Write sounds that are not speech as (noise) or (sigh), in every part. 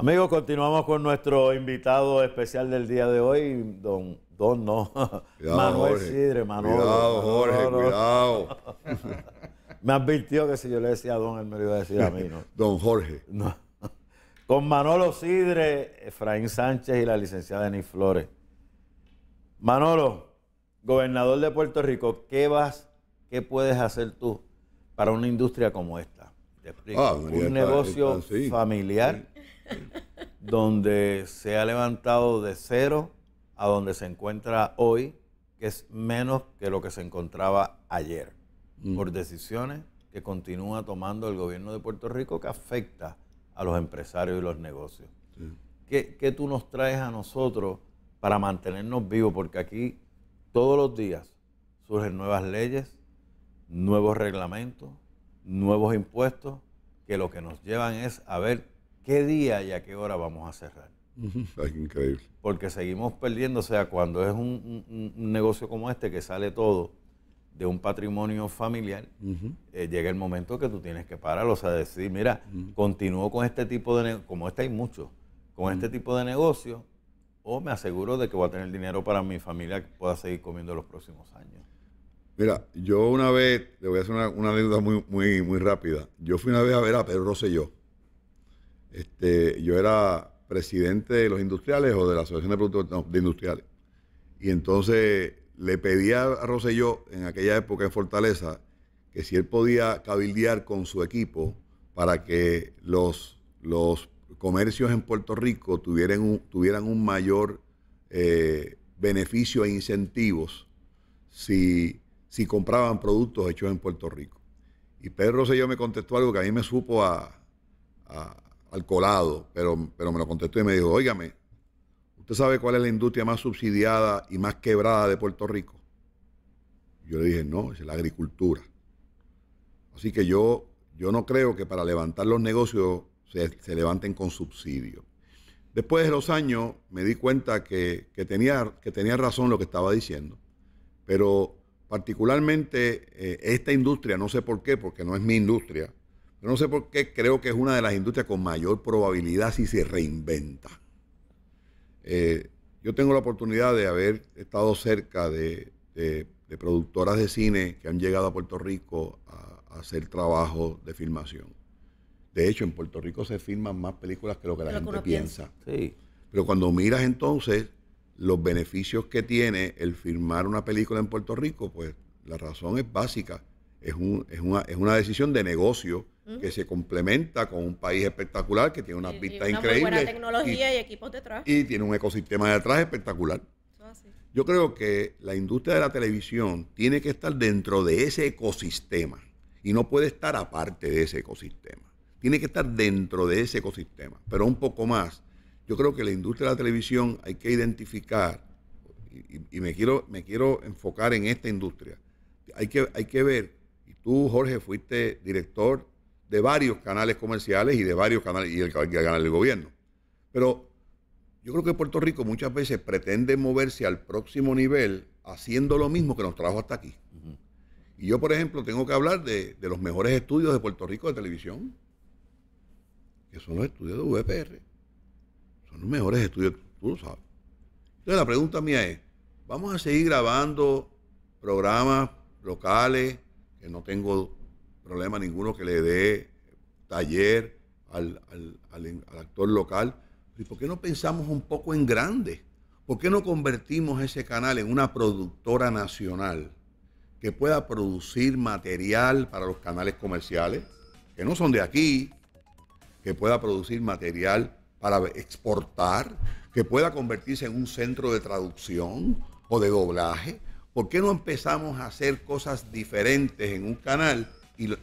Amigos, continuamos con nuestro invitado especial del día de hoy, don, don no, (laughs) Manuel Sidre, Manolo. Cuidado, Jorge, cuidado. (laughs) Me advirtió que si yo le decía a don, él me lo iba a decir a mí, ¿no? (laughs) don Jorge. Con Manolo Sidre, Efraín Sánchez y la licenciada Denis Flores. Manolo, gobernador de Puerto Rico, ¿qué vas, qué puedes hacer tú para una industria como esta? Ah, un negocio familiar donde se ha levantado de cero a donde se encuentra hoy, que es menos que lo que se encontraba ayer, mm. por decisiones que continúa tomando el gobierno de Puerto Rico que afecta a los empresarios y los negocios. ¿Qué, tú nos traes a nosotros para mantenernos vivos? Porque aquí todos los días surgen nuevas leyes, nuevos reglamentos, nuevos impuestos, que lo que nos llevan es a ver qué día y a qué hora vamos a cerrar. Es increíble. Porque seguimos perdiendo, o sea, cuando es un, negocio como este que sale todo de un patrimonio familiar, eh, llega el momento que tú tienes que pararlo, o sea, decir, mira, continúo con este tipo de negocio, como este hay muchos, con este tipo de negocio, o me aseguro de que voy a tener dinero para mi familia que pueda seguir comiendo los próximos años. Mira, yo una vez, le voy a hacer una, una muy, muy, muy rápida. Yo fui una vez a ver a Pedro Rosselló este, yo era presidente de los industriales o de la Asociación de Productores de Industriales. Y entonces le pedía a Roselló en aquella época en Fortaleza, que si él podía cabildear con su equipo para que los, los comercios en Puerto Rico tuvieran un, tuvieran un mayor eh, beneficio e incentivos si, compraban productos hechos en Puerto Rico. Y Pedro Rosselló me contestó algo que a mí me supo a, al colado, pero, pero me lo contestó y me dijo, óigame, ¿usted sabe cuál es la industria más subsidiada y más quebrada de Puerto Rico? Yo le dije, no, es la agricultura. Así que yo, yo no creo que para levantar los negocios se, levanten con subsidio. Después de los años me di cuenta que, tenía, que tenía razón lo que estaba diciendo, pero particularmente eh, esta industria, no sé por qué, porque no es mi industria, yo no sé por qué creo que es una de las industrias con mayor probabilidad si se reinventa. Eh, yo tengo la oportunidad de haber estado cerca de, productoras de cine que han llegado a Puerto Rico a, hacer trabajo de filmación. De hecho, en Puerto Rico se filman más películas que lo que la gente piensa. Pero cuando miras entonces los beneficios que tiene el filmar una película en Puerto Rico, pues la razón es básica. es una decisión de negocio que se complementa con un país espectacular que tiene unas vistas y una increíbles. buena tecnología y, equipos detrás. Y tiene un ecosistema de atrás espectacular. Ah, yo creo que la industria de la televisión tiene que estar dentro de ese ecosistema y no puede estar aparte de ese ecosistema. Tiene que estar dentro de ese ecosistema, pero un poco más. Yo creo que la industria de la televisión hay que identificar, y, y me, quiero, me quiero enfocar en esta industria, hay que, hay que ver, y tú Jorge fuiste director de varios canales comerciales y de varios canales y el, canal del gobierno. Pero yo creo que Puerto Rico muchas veces pretende moverse al próximo nivel haciendo lo mismo que nos trajo hasta aquí. Y yo, por ejemplo, tengo que hablar de, de, los mejores estudios de Puerto Rico de televisión, que son los estudios de VPR. Son los mejores estudios, tú lo sabes. Entonces la pregunta mía es, ¿vamos a seguir grabando programas locales que no tengo problema ninguno que le dé taller al, actor local. ¿Y por qué no pensamos un poco en grande? ¿Por qué no convertimos ese canal en una productora nacional que pueda producir material para los canales comerciales, que no son de aquí, que pueda producir material para exportar, que pueda convertirse en un centro de traducción o de doblaje? ¿Por qué no empezamos a hacer cosas diferentes en un canal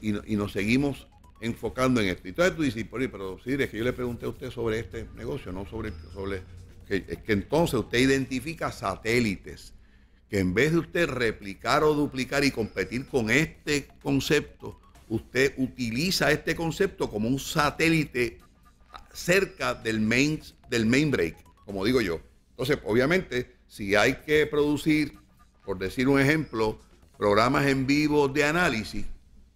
y, nos seguimos enfocando en esto. Y entonces tú dices, pero sí, es que yo le pregunté a usted sobre este negocio, no sobre... sobre es que entonces usted identifica satélites que en vez de usted replicar o duplicar y competir con este concepto, usted utiliza este concepto como un satélite cerca del main, del main break, como digo yo. Entonces, obviamente, si hay que producir, por decir un ejemplo, programas en vivo de análisis,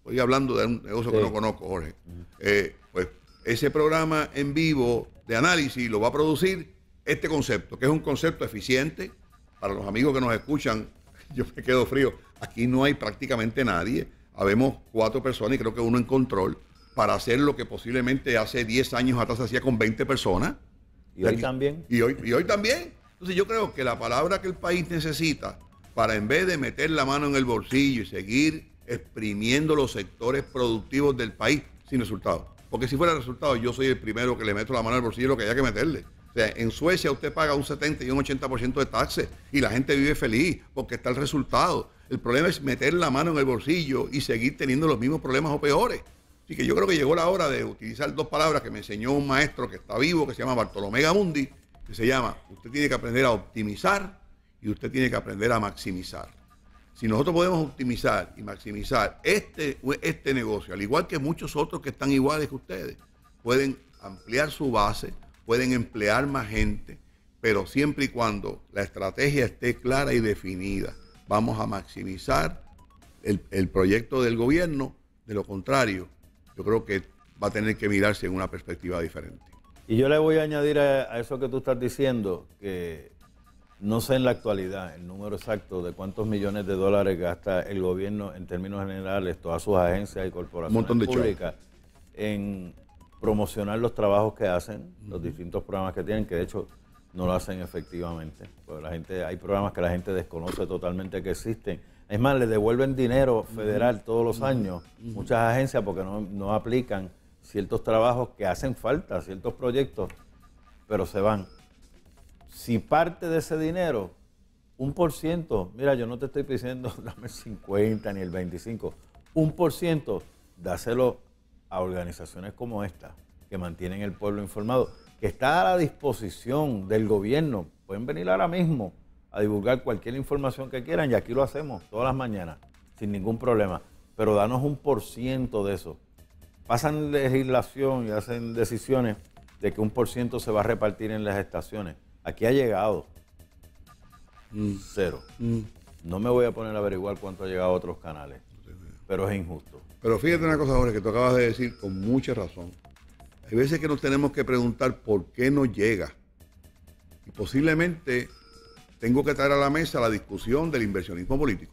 estoy hablando de un negocio que no conozco, Jorge. Eh, pues ese programa en vivo de análisis lo va a producir este concepto, que es un concepto eficiente para los amigos que nos escuchan. (laughs) Yo me quedo frío. Aquí no hay prácticamente nadie. Habemos cuatro personas y creo que uno en control para hacer lo que posiblemente hace 10 años atrás se hacía con 20 personas. Y hoy también. Y hoy, y hoy también. Entonces yo creo que la palabra que el país necesita para en vez de meter la mano en el bolsillo y seguir exprimiendo los sectores productivos del país sin resultado. Porque si fuera resultado, yo soy el primero que le meto la mano al bolsillo lo que haya que meterle. O sea, en Suecia usted paga un 70 y un 80% de taxes y la gente vive feliz porque está el resultado. El problema es meter la mano en el bolsillo y seguir teniendo los mismos problemas o peores. Así que yo creo que llegó la hora de utilizar dos palabras que me enseñó un maestro que está vivo, que se llama Bartolomé Gamundi, que se llama, usted tiene que aprender a optimizar y usted tiene que aprender a maximizar. Si nosotros podemos optimizar y maximizar este, este negocio, al igual que muchos otros que están iguales que ustedes, pueden ampliar su base, pueden emplear más gente, pero siempre y cuando la estrategia esté clara y definida, vamos a maximizar el, proyecto del gobierno. De lo contrario, yo creo que va a tener que mirarse en una perspectiva diferente. Y yo le voy a añadir a, a eso que tú estás diciendo, que no sé en la actualidad el número exacto de cuántos millones de dólares gasta el gobierno en términos generales, todas sus agencias y corporaciones públicas, en promocionar los trabajos que hacen, los distintos programas que tienen, que de hecho no lo hacen efectivamente. la gente, hay programas que la gente desconoce totalmente que existen. Es más, le devuelven dinero federal todos los años, muchas agencias, porque no, no aplican ciertos trabajos que hacen falta, ciertos proyectos, pero se van si parte de ese dinero, un por ciento, mira, yo no te estoy pidiendo (laughs) dame el 50 ni el 25, un por ciento, dáselo a organizaciones como esta, que mantienen el pueblo informado, que está a la disposición del gobierno. Pueden venir ahora mismo a divulgar cualquier información que quieran y aquí lo hacemos todas las mañanas, sin ningún problema. Pero danos un por ciento de eso. Pasan legislación y hacen decisiones de que un por ciento se va a repartir en las estaciones. Aquí ha llegado. Mm. Cero. Mm. No me voy a poner a averiguar cuánto ha llegado a otros canales. Pero es injusto. Pero fíjate una cosa, Jorge, que tú acabas de decir con mucha razón. Hay veces que nos tenemos que preguntar por qué no llega. Y posiblemente tengo que traer a la mesa la discusión del inversionismo político.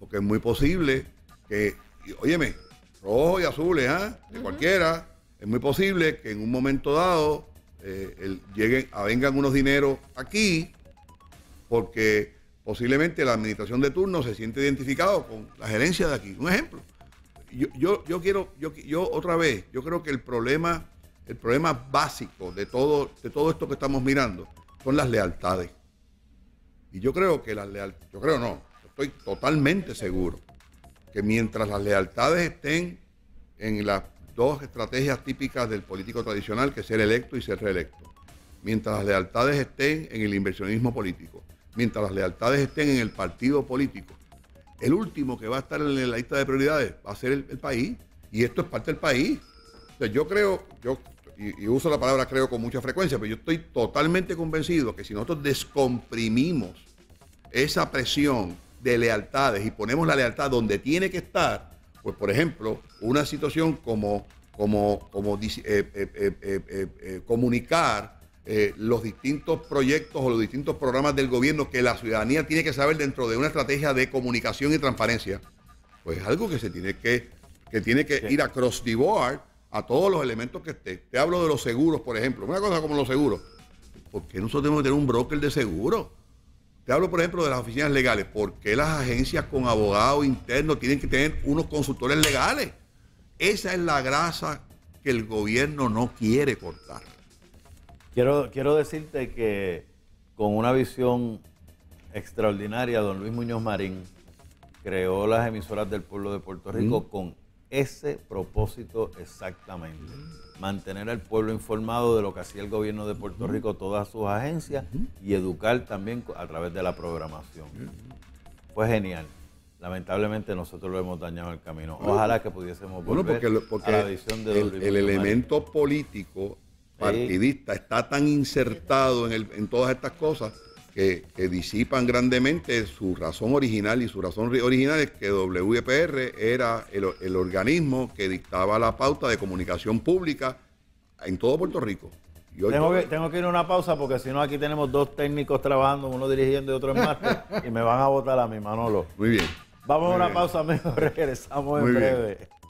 Porque es muy posible que, y, óyeme, rojo y azules, ¿eh? de cualquiera, es muy posible que en un momento dado eh, el, lleguen, vengan unos dineros aquí, porque posiblemente la administración de turno se siente identificado con la gerencia de aquí. Un ejemplo. Yo, yo, yo quiero, yo, yo otra vez, yo creo que el problema, el problema básico de todo, de todo esto que estamos mirando son las lealtades. Y yo creo que las lealtades, yo creo no, estoy totalmente seguro que mientras las lealtades estén en la dos estrategias típicas del político tradicional, que es ser electo y ser reelecto. Mientras las lealtades estén en el inversionismo político, mientras las lealtades estén en el partido político, el último que va a estar en la lista de prioridades va a ser el, país, y esto es parte del país. yo creo, yo, y uso la palabra creo con mucha frecuencia, pero yo estoy totalmente convencido que si nosotros descomprimimos esa presión de lealtades y ponemos la lealtad donde tiene que estar, pues, por ejemplo, una situación como, como, eh, eh, eh, comunicar los distintos proyectos o los distintos programas del gobierno que la ciudadanía tiene que saber dentro de una estrategia de comunicación y transparencia, pues es algo que se tiene que, que tiene que ir across the board a todos los elementos que esté. Te hablo de los seguros, por ejemplo. Una cosa como los seguros. porque qué nosotros tenemos que tener un broker de seguros? Te hablo, por ejemplo, de las oficinas legales. ¿Por qué las agencias con abogados internos tienen que tener unos consultores legales? Esa es la grasa que el gobierno no quiere cortar. Quiero, quiero decirte que con una visión extraordinaria, don Luis Muñoz Marín creó las emisoras del pueblo de Puerto Rico con ese propósito exactamente. Mantener al pueblo informado de lo que hacía el gobierno de Puerto Rico, todas sus agencias, y educar también a través de la programación. Fue genial. Lamentablemente nosotros lo hemos dañado el camino. Ojalá pues, que pudiésemos volver porque, a la visión de El, el elemento político partidista está tan insertado en, en todas estas cosas que, disipan grandemente su razón original y su razón original es que WPR era el, organismo que dictaba la pauta de comunicación pública en todo Puerto Rico. tengo, que, ir a una pausa porque si no aquí tenemos dos técnicos trabajando, uno dirigiendo y otro en máster, (laughs) y me van a votar a mí, Manolo. Muy bien. Vamos a una pausa, (laughs) amigos. Regresamos en breve.